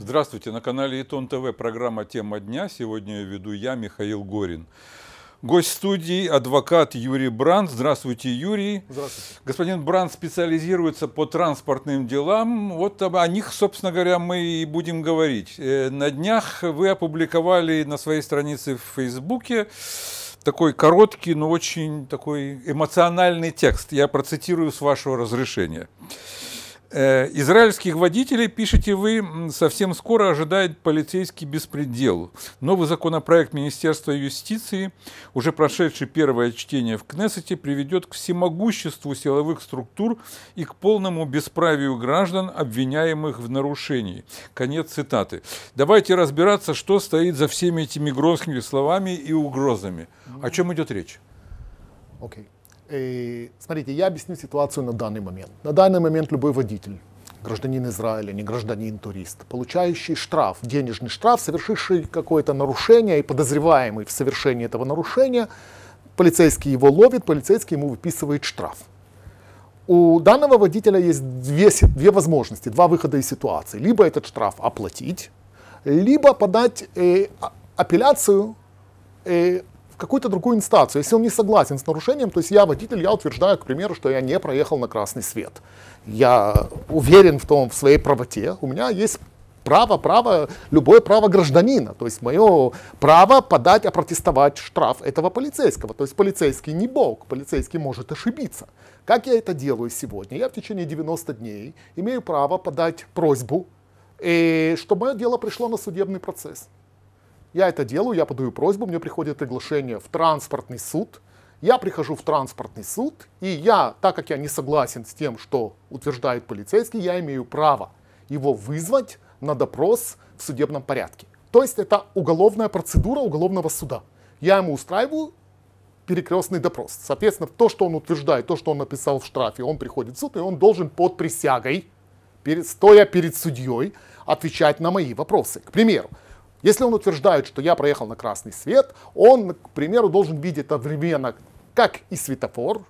Здравствуйте, на канале Итон ТВ программа «Тема дня». Сегодня ее веду я, Михаил Горин. Гость студии – адвокат Юрий Бранд. Здравствуйте, Юрий. Здравствуйте. Господин Бранд специализируется по транспортным делам. Вот о них, собственно говоря, мы и будем говорить. Э, на днях вы опубликовали на своей странице в Фейсбуке такой короткий, но очень такой эмоциональный текст. Я процитирую с вашего разрешения. Э, израильских водителей, пишете вы, совсем скоро ожидает полицейский беспредел. Новый законопроект Министерства юстиции, уже прошедший первое чтение в Кнессете, приведет к всемогуществу силовых структур и к полному бесправию граждан, обвиняемых в нарушении. Конец цитаты. Давайте разбираться, что стоит за всеми этими громкими словами и угрозами. О ну. чем идет речь? Okay. Э, смотрите, я объясню ситуацию на данный момент. На данный момент любой водитель, гражданин Израиля, не гражданин, турист, получающий штраф, денежный штраф, совершивший какое-то нарушение и подозреваемый в совершении этого нарушения, полицейский его ловит, полицейский ему выписывает штраф. У данного водителя есть две, две возможности, два выхода из ситуации. Либо этот штраф оплатить, либо подать э, а, апелляцию э, какую-то другую инстанцию. Если он не согласен с нарушением, то есть я водитель, я утверждаю, к примеру, что я не проехал на красный свет. Я уверен в том, в своей правоте. У меня есть право, право, любое право гражданина. То есть мое право подать, опротестовать штраф этого полицейского. То есть полицейский не бог, полицейский может ошибиться. Как я это делаю сегодня? Я в течение 90 дней имею право подать просьбу, и чтобы мое дело пришло на судебный процесс. Я это делаю, я подаю просьбу, мне приходит приглашение в транспортный суд. Я прихожу в транспортный суд, и я, так как я не согласен с тем, что утверждает полицейский, я имею право его вызвать на допрос в судебном порядке. То есть это уголовная процедура уголовного суда. Я ему устраиваю перекрестный допрос. Соответственно, то, что он утверждает, то, что он написал в штрафе, он приходит в суд, и он должен под присягой, перед, стоя перед судьей, отвечать на мои вопросы. К примеру, если он утверждает, что я проехал на красный свет, он, к примеру, должен видеть одновременно как и светофор,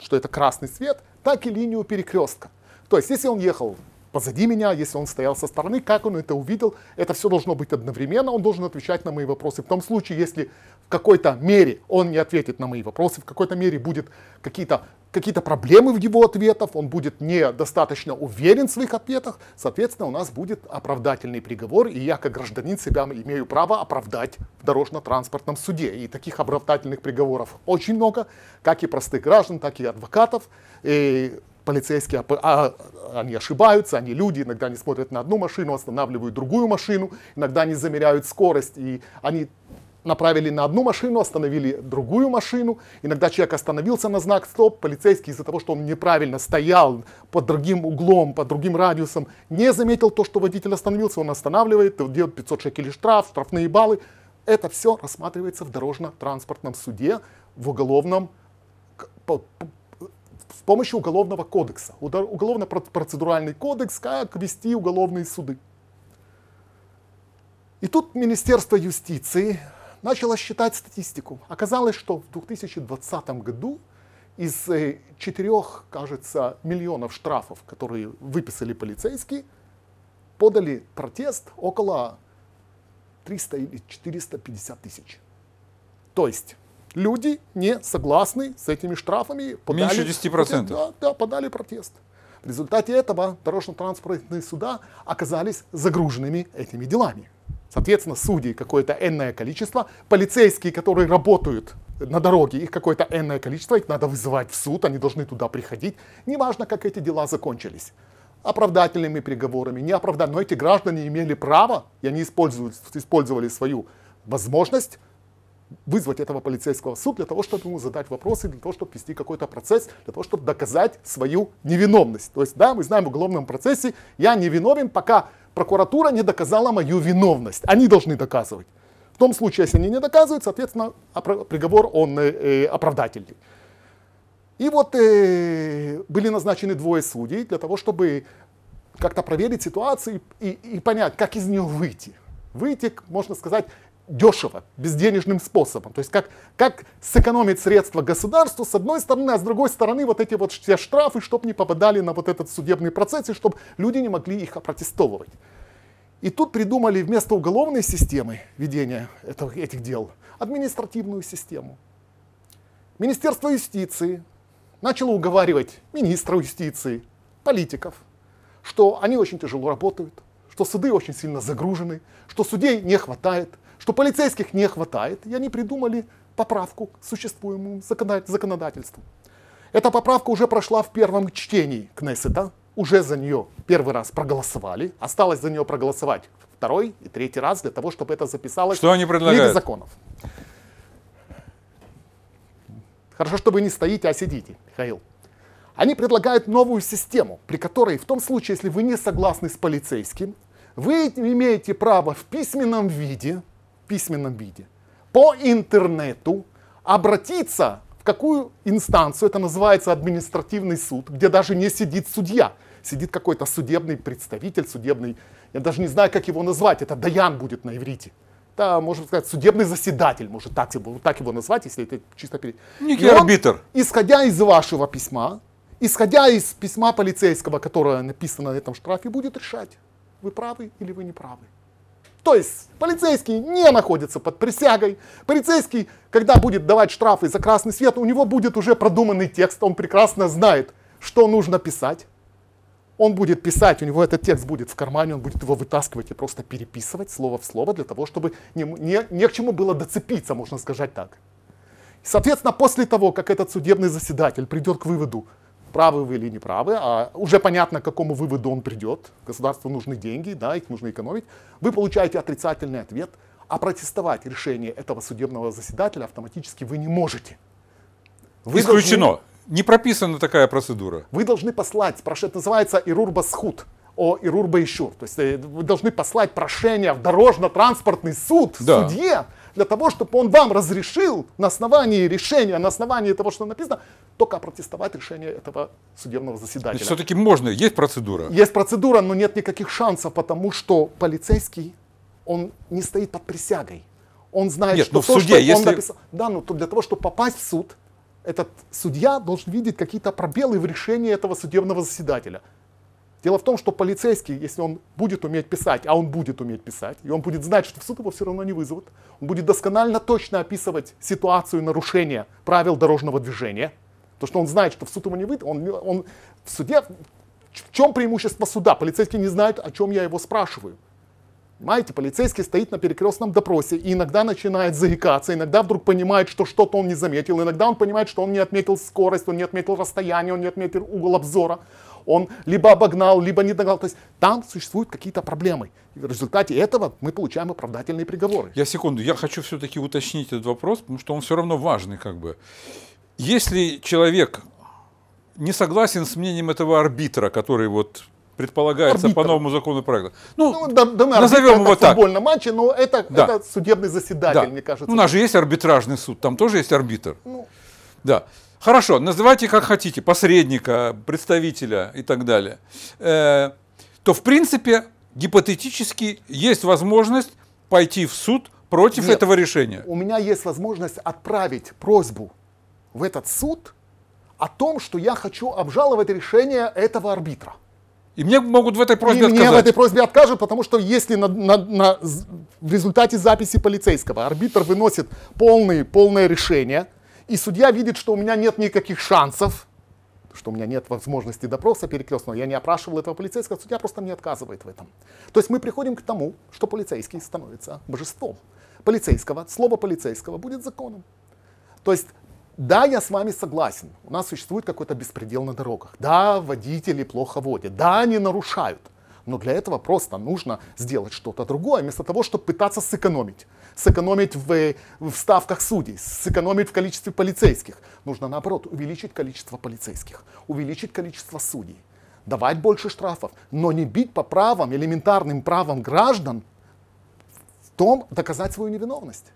что это красный свет, так и линию перекрестка. То есть, если он ехал позади меня, если он стоял со стороны, как он это увидел, это все должно быть одновременно, он должен отвечать на мои вопросы. В том случае, если в какой-то мере он не ответит на мои вопросы, в какой-то мере будет какие-то какие то проблемы в его ответах, он будет недостаточно уверен в своих ответах, соответственно, у нас будет оправдательный приговор, и я как гражданин себя имею право оправдать в дорожно-транспортном суде. И таких оправдательных приговоров очень много, как и простых граждан, так и адвокатов. И полицейские, а, они ошибаются, они люди, иногда они смотрят на одну машину, останавливают другую машину, иногда они замеряют скорость, и они направили на одну машину, остановили другую машину. Иногда человек остановился на знак «стоп», полицейский из-за того, что он неправильно стоял под другим углом, под другим радиусом, не заметил то, что водитель остановился, он останавливает, делает 500 шекелей штраф, штрафные баллы. Это все рассматривается в дорожно-транспортном суде, в уголовном с помощью уголовного кодекса. Уголовно-процедуральный кодекс, как вести уголовные суды. И тут Министерство юстиции начало считать статистику. Оказалось, что в 2020 году из э, четырех, кажется, миллионов штрафов, которые выписали полицейские, подали протест около 300 или 450 тысяч. То есть люди не согласны с этими штрафами. Подали, Меньше 10%. Протест, да, да, подали протест. В результате этого дорожно-транспортные суда оказались загруженными этими делами. Соответственно, судей какое-то энное количество, полицейские, которые работают на дороге, их какое-то энное количество, их надо вызывать в суд, они должны туда приходить. Неважно, как эти дела закончились. Оправдательными приговорами, не оправдательными. Но эти граждане имели право, и они использовали свою возможность вызвать этого полицейского в суд для того, чтобы ему задать вопросы, для того, чтобы вести какой-то процесс, для того, чтобы доказать свою невиновность. То есть, да, мы знаем в уголовном процессе, я невиновен, пока прокуратура не доказала мою виновность. Они должны доказывать. В том случае, если они не доказывают, соответственно, приговор он э, э, оправдательный. И вот э, были назначены двое судей для того, чтобы как-то проверить ситуацию и, и, и понять, как из нее выйти. Выйти, можно сказать, дешево, безденежным способом. То есть как, как сэкономить средства государству с одной стороны, а с другой стороны вот эти вот все штрафы, чтобы не попадали на вот этот судебный процесс и чтобы люди не могли их опротестовывать. И тут придумали вместо уголовной системы ведения этого, этих дел административную систему. Министерство юстиции начало уговаривать министра юстиции, политиков, что они очень тяжело работают, что суды очень сильно загружены, что судей не хватает – что полицейских не хватает, и они придумали поправку к существуемому законодательству. Эта поправка уже прошла в первом чтении Кнессета, уже за нее первый раз проголосовали, осталось за нее проголосовать второй и третий раз для того, чтобы это записалось что они предлагают? в книге законов. Хорошо, что вы не стоите, а сидите, Михаил. Они предлагают новую систему, при которой в том случае, если вы не согласны с полицейским, вы имеете право в письменном виде письменном виде, по интернету обратиться в какую инстанцию, это называется административный суд, где даже не сидит судья, сидит какой-то судебный представитель, судебный, я даже не знаю, как его назвать, это Даян будет на иврите. Это, можно сказать, судебный заседатель, может так его, так его назвать, если это чисто перейти Некий арбитр. Исходя из вашего письма, исходя из письма полицейского, которое написано на этом штрафе, будет решать, вы правы или вы не правы. То есть полицейский не находится под присягой. Полицейский, когда будет давать штрафы за красный свет, у него будет уже продуманный текст, он прекрасно знает, что нужно писать. Он будет писать, у него этот текст будет в кармане, он будет его вытаскивать и просто переписывать слово в слово для того, чтобы не, не, не к чему было доцепиться, можно сказать так. соответственно, после того, как этот судебный заседатель придет к выводу, правы вы или не правы, а уже понятно, к какому выводу он придет, государству нужны деньги, да, их нужно экономить, вы получаете отрицательный ответ, а протестовать решение этого судебного заседателя автоматически вы не можете. Вы Исключено. Должны, не прописана такая процедура. Вы должны послать, прошение, называется Ирурбасхуд, о Ирурбаищур. То есть э, вы должны послать прошение в дорожно-транспортный суд, да. судье, для того, чтобы он вам разрешил на основании решения, на основании того, что написано, только протестовать решение этого судебного заседания. Все-таки можно, есть процедура. Есть процедура, но нет никаких шансов, потому что полицейский, он не стоит под присягой. Он знает, нет, что но ну, в суде, что если... он написал... Да, но ну, для того, чтобы попасть в суд, этот судья должен видеть какие-то пробелы в решении этого судебного заседателя. Дело в том, что полицейский, если он будет уметь писать, а он будет уметь писать, и он будет знать, что в суд его все равно не вызовут, он будет досконально точно описывать ситуацию нарушения правил дорожного движения, то что он знает, что в суд его не выйдет, он, он в суде, в чем преимущество суда? Полицейский не знает, о чем я его спрашиваю. Понимаете, полицейский стоит на перекрестном допросе и иногда начинает заикаться, иногда вдруг понимает, что что-то он не заметил, иногда он понимает, что он не отметил скорость, он не отметил расстояние, он не отметил угол обзора он либо обогнал, либо не догнал. То есть там существуют какие-то проблемы. И в результате этого мы получаем оправдательные приговоры. Я секунду, я хочу все-таки уточнить этот вопрос, потому что он все равно важный как бы. Если человек не согласен с мнением этого арбитра, который вот предполагается арбитр. по новому закону проекта. Ну, ну да, назовем его так. футбольном матче, но это, да. это судебный заседатель, да. мне кажется. Ну, у нас же есть арбитражный суд, там тоже есть арбитр. Ну. Да. Хорошо, называйте как хотите, посредника, представителя и так далее. Э, то, в принципе, гипотетически есть возможность пойти в суд против Нет, этого решения. У меня есть возможность отправить просьбу в этот суд о том, что я хочу обжаловать решение этого арбитра. И мне могут в этой просьбе и отказать. Мне в этой просьбе откажут, потому что если на, на, на, в результате записи полицейского арбитр выносит полный, полное решение, и судья видит, что у меня нет никаких шансов, что у меня нет возможности допроса перекрестного, я не опрашивал этого полицейского, судья просто мне отказывает в этом. То есть мы приходим к тому, что полицейский становится божеством. Полицейского, слово полицейского будет законом. То есть да, я с вами согласен, у нас существует какой-то беспредел на дорогах. Да, водители плохо водят, да, они нарушают. Но для этого просто нужно сделать что-то другое, вместо того, чтобы пытаться сэкономить сэкономить в, э, в ставках судей, сэкономить в количестве полицейских. Нужно, наоборот, увеличить количество полицейских, увеличить количество судей, давать больше штрафов, но не бить по правам, элементарным правам граждан в том доказать свою невиновность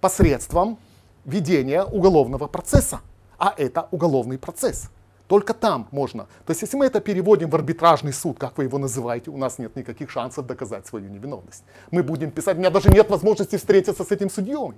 посредством ведения уголовного процесса. А это уголовный процесс. Только там можно. То есть, если мы это переводим в арбитражный суд, как вы его называете, у нас нет никаких шансов доказать свою невиновность. Мы будем писать, у меня даже нет возможности встретиться с этим судьей.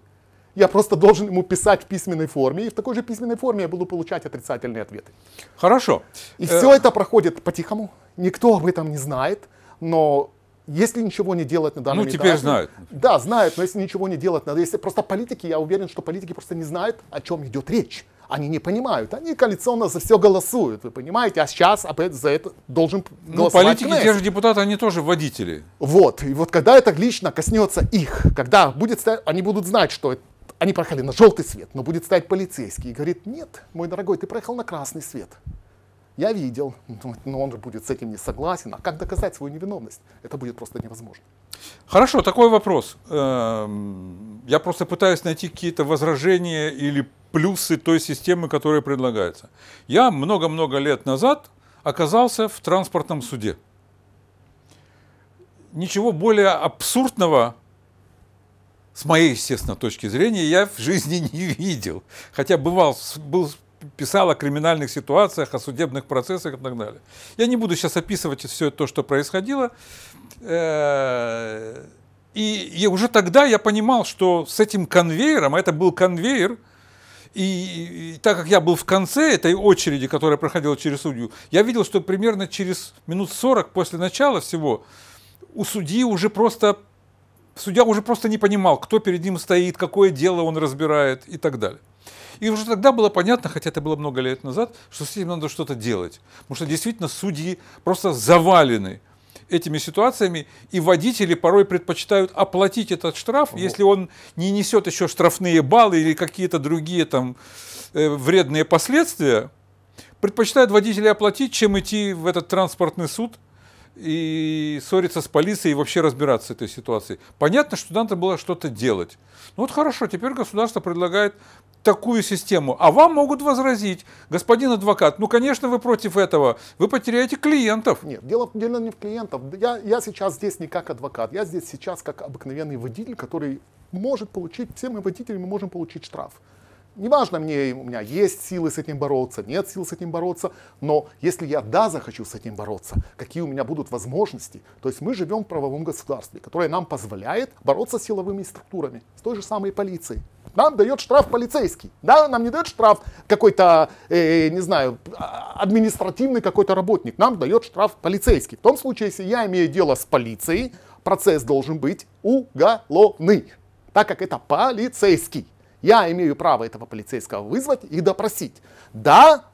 Я просто должен ему писать в письменной форме, и в такой же письменной форме я буду получать отрицательные ответы. Хорошо. И э, все это проходит по-тихому. Никто об этом не знает, но если ничего не делать на данный момент, Ну, теперь этапе, знают. Да, знают, но если ничего не делать, надо, если просто политики, я уверен, что политики просто не знают, о чем идет речь они не понимают. Они коалиционно за все голосуют, вы понимаете? А сейчас об это, за это должен ну, голосовать. ну, политики, те же депутаты, они тоже водители. Вот. И вот когда это лично коснется их, когда будет стоять, они будут знать, что это, они проехали на желтый свет, но будет стоять полицейский и говорит, нет, мой дорогой, ты проехал на красный свет. Я видел, но ну, ну, он же будет с этим не согласен. А как доказать свою невиновность? Это будет просто невозможно. Хорошо, такой вопрос. Эм, я просто пытаюсь найти какие-то возражения или плюсы той системы, которая предлагается. Я много-много лет назад оказался в транспортном суде. Ничего более абсурдного, с моей, естественно, точки зрения, я в жизни не видел. Хотя бывал, был писал о криминальных ситуациях, о судебных процессах и так далее. Я не буду сейчас описывать все то, что происходило. Э, и уже тогда я понимал, что с этим конвейером, а это был конвейер, и, и так как я был в конце этой очереди, которая проходила через судью, я видел, что примерно через минут 40 после начала всего у судьи уже просто судья уже просто не понимал, кто перед ним стоит, какое дело он разбирает и так далее. И уже тогда было понятно, хотя это было много лет назад, что с этим надо что-то делать. Потому что действительно судьи просто завалены этими ситуациями, и водители порой предпочитают оплатить этот штраф, если он не несет еще штрафные баллы или какие-то другие там э, вредные последствия, предпочитают водители оплатить, чем идти в этот транспортный суд – и ссориться с полицией и вообще разбираться с этой ситуацией. Понятно, что надо было что-то делать. Ну вот хорошо, теперь государство предлагает такую систему. А вам могут возразить, господин адвокат, ну, конечно, вы против этого, вы потеряете клиентов. Нет, дело, дело не в клиентов. Я, я сейчас здесь не как адвокат, я здесь сейчас как обыкновенный водитель, который может получить, все мы водители, мы можем получить штраф. Неважно мне, у меня есть силы с этим бороться, нет сил с этим бороться, но если я да захочу с этим бороться, какие у меня будут возможности? То есть мы живем в правовом государстве, которое нам позволяет бороться с силовыми структурами, с той же самой полицией. Нам дает штраф полицейский, да, нам не дает штраф какой-то, э, не знаю, а, административный какой-то работник, нам дает штраф полицейский. В том случае, если я имею дело с полицией, процесс должен быть уголовный, так как это полицейский. Я имею право этого полицейского вызвать и допросить. Да,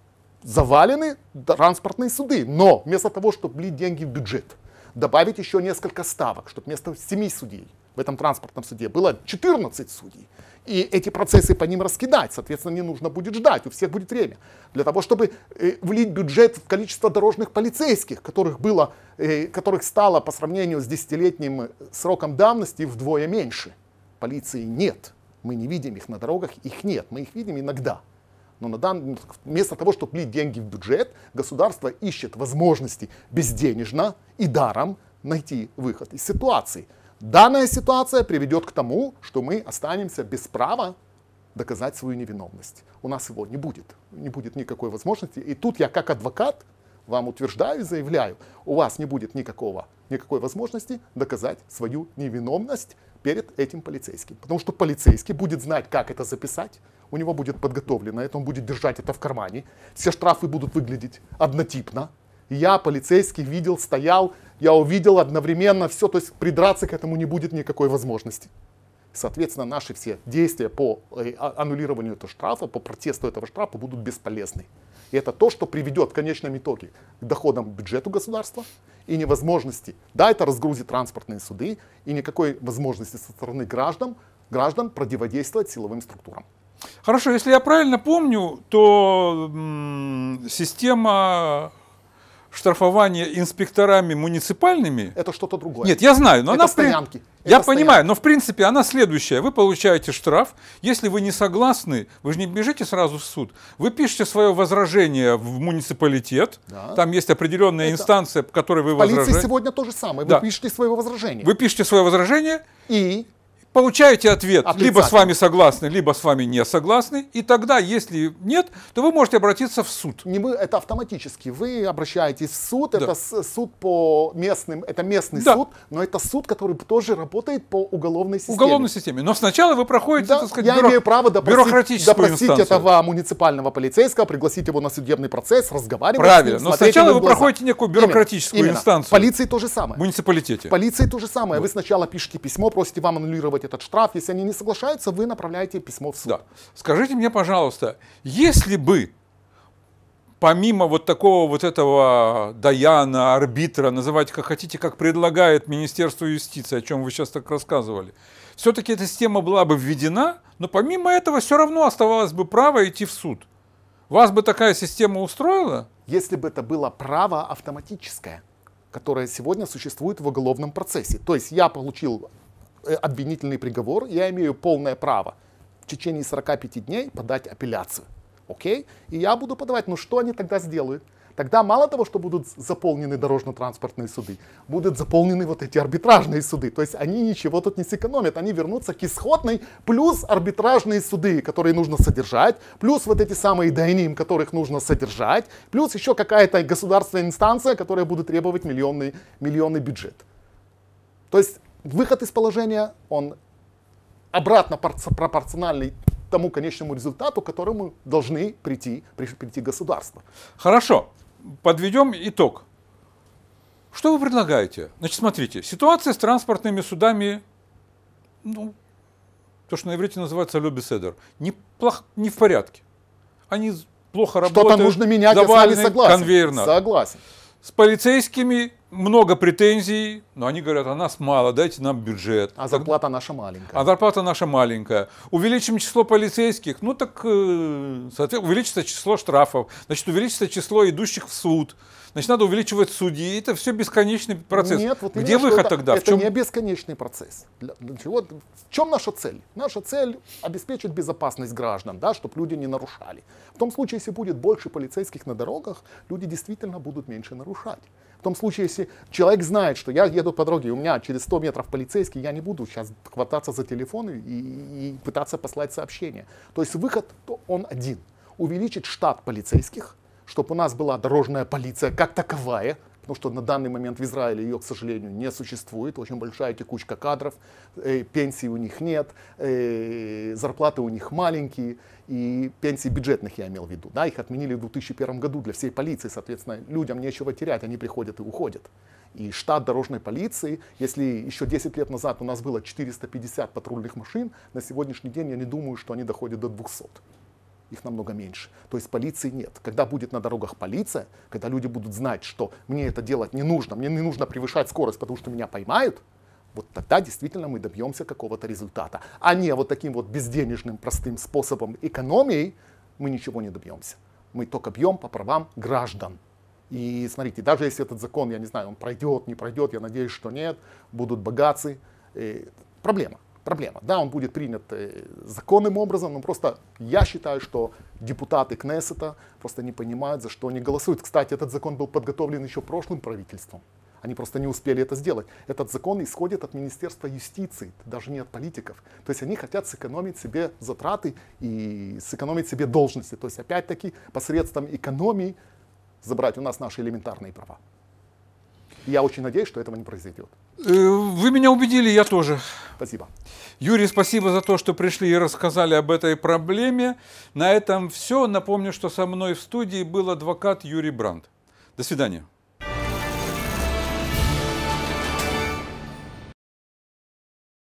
завалены транспортные суды, но вместо того, чтобы влить деньги в бюджет, добавить еще несколько ставок, чтобы вместо 7 судей в этом транспортном суде было 14 судей. И эти процессы по ним раскидать, соответственно, не нужно будет ждать, у всех будет время. Для того, чтобы э, влить бюджет в количество дорожных полицейских, которых, было, э, которых стало по сравнению с десятилетним э, сроком давности вдвое меньше. Полиции нет. Мы не видим их на дорогах, их нет, мы их видим иногда. Но на дан... вместо того, чтобы лить деньги в бюджет, государство ищет возможности безденежно и даром найти выход из ситуации. Данная ситуация приведет к тому, что мы останемся без права доказать свою невиновность. У нас его не будет, не будет никакой возможности. И тут я как адвокат вам утверждаю и заявляю, у вас не будет никакого, никакой возможности доказать свою невиновность перед этим полицейским. Потому что полицейский будет знать, как это записать, у него будет подготовлено это, он будет держать это в кармане, все штрафы будут выглядеть однотипно. Я, полицейский, видел, стоял, я увидел одновременно все, то есть придраться к этому не будет никакой возможности. Соответственно, наши все действия по э, а, аннулированию этого штрафа, по протесту этого штрафа будут бесполезны. И это то, что приведет в конечном итоге к доходам бюджету государства и невозможности. Да, это разгрузит транспортные суды и никакой возможности со стороны граждан, граждан противодействовать силовым структурам. Хорошо, если я правильно помню, то м, система штрафование инспекторами муниципальными... Это что-то другое. Нет, я знаю, но это она... Стоянки. Я это понимаю, стоянки. но в принципе она следующая. Вы получаете штраф, если вы не согласны, вы же не бежите сразу в суд. Вы пишете свое возражение в муниципалитет, да. там есть определенная это... инстанция, по которой вы возражаете. Полиция сегодня то же самое, вы да. пишете свое возражение. Вы пишете свое возражение. И? получаете ответ, либо с вами согласны, либо с вами не согласны, и тогда, если нет, то вы можете обратиться в суд. Не вы, это автоматически, вы обращаетесь в суд, да. это суд по местным, это местный да. суд, но это суд, который тоже работает по уголовной системе. Уголовной системе, но сначала вы проходите, да, так сказать, я бюро... имею право допросить, допросить этого муниципального полицейского, пригласить его на судебный процесс, разговаривать Правильно, с ним, но сначала вы проходите некую бюрократическую именно, инстанцию. полиции то же самое. В муниципалитете. В полиции то же самое, вот. вы сначала пишете письмо, просите вам аннулировать требовать этот штраф. Если они не соглашаются, вы направляете письмо в суд. Да. Скажите мне, пожалуйста, если бы помимо вот такого вот этого Даяна, арбитра, называйте как хотите, как предлагает Министерство юстиции, о чем вы сейчас так рассказывали, все-таки эта система была бы введена, но помимо этого все равно оставалось бы право идти в суд. Вас бы такая система устроила? Если бы это было право автоматическое, которое сегодня существует в уголовном процессе. То есть я получил Э, обвинительный приговор, я имею полное право в течение 45 дней подать апелляцию. Окей? И я буду подавать. Но ну, что они тогда сделают? Тогда мало того, что будут заполнены дорожно-транспортные суды, будут заполнены вот эти арбитражные суды. То есть они ничего тут не сэкономят. Они вернутся к исходной, плюс арбитражные суды, которые нужно содержать, плюс вот эти самые дайним, которых нужно содержать, плюс еще какая-то государственная инстанция, которая будет требовать миллионный, миллионный бюджет. То есть выход из положения, он обратно пропорциональный тому конечному результату, к которому должны прийти, прийти государства. Хорошо, подведем итог. Что вы предлагаете? Значит, смотрите, ситуация с транспортными судами, ну, то, что на иврите называется «любеседер», не, плох, не в порядке. Они плохо работают. Что-то нужно менять, я с вами согласен. Конвейерно. Согласен. С полицейскими много претензий, но они говорят, а нас мало, дайте нам бюджет. А зарплата так, наша маленькая. А зарплата наша маленькая. Увеличим число полицейских, ну так э, увеличится число штрафов, значит увеличится число идущих в суд значит, надо увеличивать судьи. Это все бесконечный процесс. Нет, вот Где выход это, тогда? Это в чем... не бесконечный процесс. Для, для чего, в чем наша цель? Наша цель обеспечить безопасность граждан, да, чтобы люди не нарушали. В том случае, если будет больше полицейских на дорогах, люди действительно будут меньше нарушать. В том случае, если человек знает, что я еду по дороге, у меня через 100 метров полицейский, я не буду сейчас хвататься за телефон и, и, и пытаться послать сообщение. То есть выход, он один. Увеличить штат полицейских – чтобы у нас была дорожная полиция как таковая, потому что на данный момент в Израиле ее, к сожалению, не существует. Очень большая текучка кадров, э, пенсий у них нет, э, зарплаты у них маленькие, и пенсии бюджетных я имел в виду. Да, их отменили в 2001 году для всей полиции, соответственно, людям нечего терять, они приходят и уходят. И штат дорожной полиции, если еще 10 лет назад у нас было 450 патрульных машин, на сегодняшний день я не думаю, что они доходят до 200 их намного меньше. То есть полиции нет. Когда будет на дорогах полиция, когда люди будут знать, что мне это делать не нужно, мне не нужно превышать скорость, потому что меня поймают, вот тогда действительно мы добьемся какого-то результата. А не вот таким вот безденежным простым способом экономии мы ничего не добьемся. Мы только бьем по правам граждан. И смотрите, даже если этот закон, я не знаю, он пройдет, не пройдет, я надеюсь, что нет, будут богатцы, э, проблема проблема. Да, он будет принят э, законным образом, но просто я считаю, что депутаты Кнессета просто не понимают, за что они голосуют. Кстати, этот закон был подготовлен еще прошлым правительством. Они просто не успели это сделать. Этот закон исходит от Министерства юстиции, даже не от политиков. То есть они хотят сэкономить себе затраты и сэкономить себе должности. То есть опять-таки посредством экономии забрать у нас наши элементарные права. Я очень надеюсь, что этого не произойдет. Э, вы меня убедили, я тоже. Спасибо. Юрий, спасибо за то, что пришли и рассказали об этой проблеме. На этом все. Напомню, что со мной в студии был адвокат Юрий Бранд. До свидания.